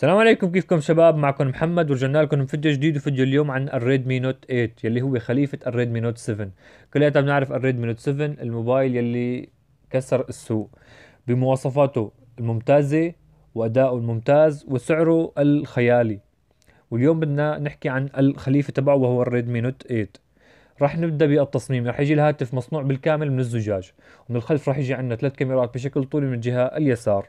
السلام عليكم كيفكم شباب معكم محمد ورجعنا لكم فيديو جديد وفيديو اليوم عن الريدمي نوت 8 يلي هو خليفة الريدمي نوت 7 كلياتنا بنعرف الريدمي نوت 7 الموبايل يلي كسر السوق بمواصفاته الممتازة وأدائه الممتاز وسعره الخيالي واليوم بدنا نحكي عن الخليفة تبعه وهو الريدمي نوت 8 رح نبدا بالتصميم رح يجي الهاتف مصنوع بالكامل من الزجاج ومن الخلف رح يجي عندنا ثلاث كاميرات بشكل طولي من الجهة اليسار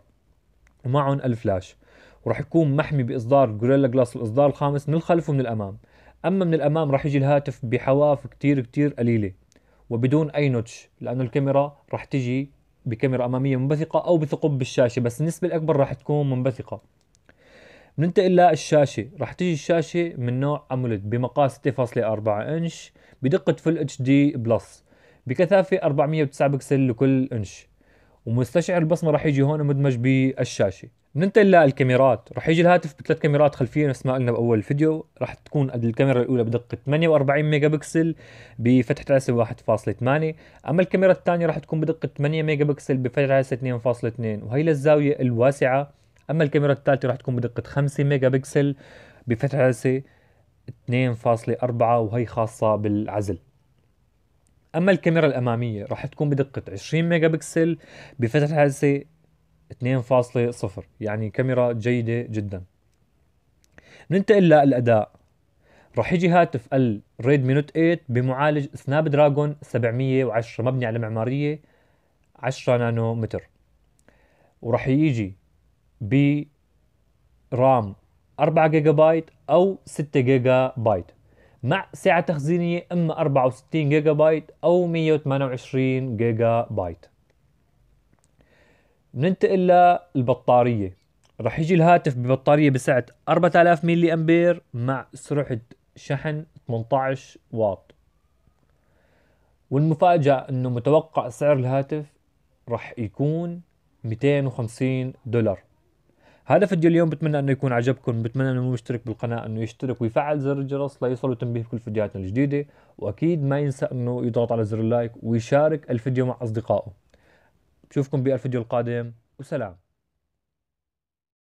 ومعهم الفلاش وراح يكون محمي باصدار جوريلا جلاس الاصدار الخامس من الخلف ومن الامام اما من الامام راح يجي الهاتف بحواف كتير كتير قليله وبدون اي نوتش لانه الكاميرا راح تجي بكاميرا اماميه منبثقه او بثقب بالشاشه بس النسبه الاكبر راح تكون منبثقه بننتقل للشاشه راح تجي الشاشه من نوع اموليد بمقاس 6.4 انش بدقه فل اتش دي بلس بكثافه 409 بكسل لكل انش ومستشعر البصمه راح يجي هون مدمج بالشاشه ننتقل للكاميرات راح يجي الهاتف بثلاث كاميرات خلفيه نفس ما قلنا باول فيديو راح تكون الكاميرا الاولى بدقه 48 ميجا بكسل بفتحه عدسه 1.8 اما الكاميرا الثانيه راح تكون بدقه 8 ميجا بكسل بفتحه عدسه 2.2 وهي للزاويه الواسعه اما الكاميرا الثالثه راح تكون بدقه 5 ميجا بكسل بفتحه عدسه 2.4 وهي خاصه بالعزل اما الكاميرا الاماميه راح تكون بدقه 20 ميجا بكسل بفتحه عدسه 2.0 يعني كاميرا جيده جدا ننتقل للاداء راح يجي هاتف الريد مي نوت 8 بمعالج سناب دراجون 710 مبني على معماريه 10 نانو متر وراح يجي ب رام 4 جيجا بايت او 6 جيجا بايت مع سعة تخزينية إما 64 جيجا بايت أو 128 جيجا بايت ننتقل للبطارية رح يجي الهاتف ببطارية بسعة 4000 ملي أمبير مع سرعة شحن 18 واط والمفاجأة أنه متوقع سعر الهاتف رح يكون 250 دولار هذا فيديو اليوم بتمنى انه يكون عجبكم بتمنى انه مشترك بالقناه انه يشترك ويفعل زر الجرس ليصله تنبيه كل فيديوهاتنا الجديده واكيد ما ينسى انه يضغط على زر اللايك ويشارك الفيديو مع اصدقائه بشوفكم بالفيديو القادم وسلام